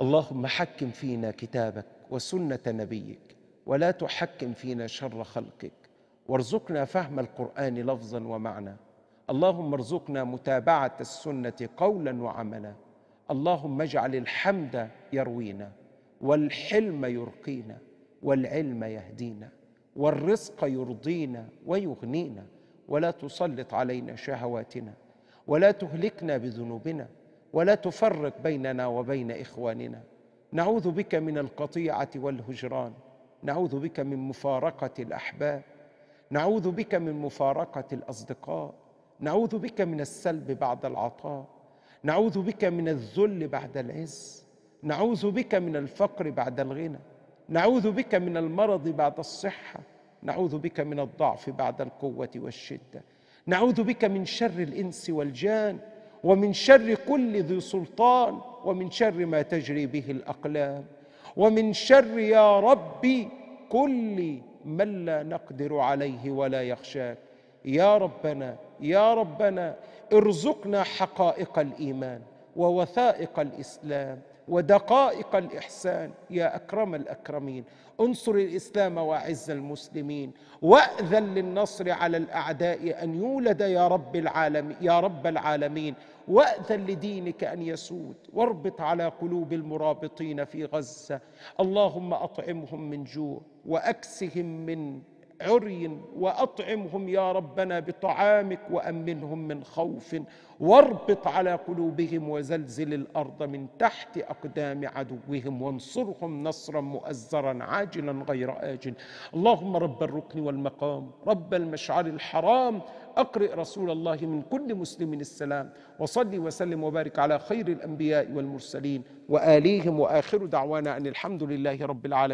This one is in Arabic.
اللهم حكم فينا كتابك وسنة نبيك ولا تحكم فينا شر خلقك وارزقنا فهم القرآن لفظا ومعنى اللهم ارزقنا متابعة السنة قولا وعملا اللهم اجعل الحمد يروينا والحلم يرقينا والعلم يهدينا والرزق يرضينا ويغنينا ولا تسلط علينا شهواتنا ولا تهلكنا بذنوبنا ولا تفرق بيننا وبين اخواننا نعوذ بك من القطيعه والهجران نعوذ بك من مفارقه الاحباب نعوذ بك من مفارقه الاصدقاء نعوذ بك من السلب بعد العطاء نعوذ بك من الذل بعد العز نعوذ بك من الفقر بعد الغنى نعوذ بك من المرض بعد الصحه نعوذ بك من الضعف بعد القوه والشده نعوذ بك من شر الانس والجان ومن شر كل ذي سلطان ومن شر ما تجري به الاقلام ومن شر يا ربي كل من لا نقدر عليه ولا يخشاك يا ربنا يا ربنا ارزقنا حقائق الايمان ووثائق الاسلام ودقائق الإحسان يا أكرم الأكرمين انصر الإسلام وأعز المسلمين وأذن للنصر على الأعداء أن يولد يا رب العالم يا رب العالمين وأذن لدينك أن يسود واربط على قلوب المرابطين في غزة اللهم أطعمهم من جوع وأكسهم من عري واطعمهم يا ربنا بطعامك وامنهم من خوف واربط على قلوبهم وزلزل الارض من تحت اقدام عدوهم وانصرهم نصرا مؤزرا عاجلا غير اجل اللهم رب الركن والمقام رب المشعر الحرام اقرئ رسول الله من كل مسلم السلام وصلي وسلم وبارك على خير الانبياء والمرسلين واليهم واخر دعوانا ان الحمد لله رب العالمين